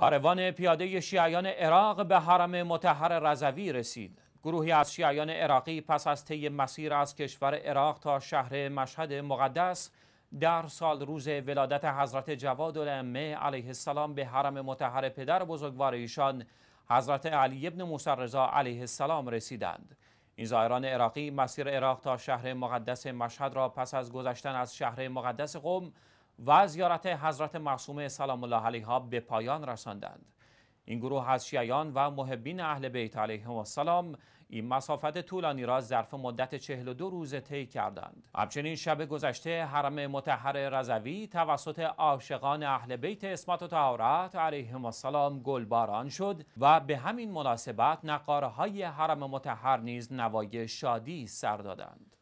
کاروان پیاده شیعیان عراق به حرم متحر رضوی رسید. گروهی از شیعیان عراقی پس از طی مسیر از کشور عراق تا شهر مشهد مقدس در سال روز ولادت حضرت جواد الامه علیه السلام به حرم متحر پدر بزرگوار ایشان حضرت علی ابن موسی علیه السلام رسیدند. این زائران عراقی مسیر عراق تا شهر مقدس مشهد را پس از گذشتن از شهر مقدس قوم و زیارت حضرت معصومه سلام الله علیها به پایان رساندند این گروه از شیعیان و محبین اهل بیت علیهم السلام این مسافت طولانی را ظرف مدت 42 روز طی کردند همچنین شب گذشته حرم متحر رضوی توسط عاشقان اهل بیت اسمت و تهارت علیهم السلام گلباران شد و به همین مناسبت نقارهای حرم متحر نیز نوای شادی سر دادند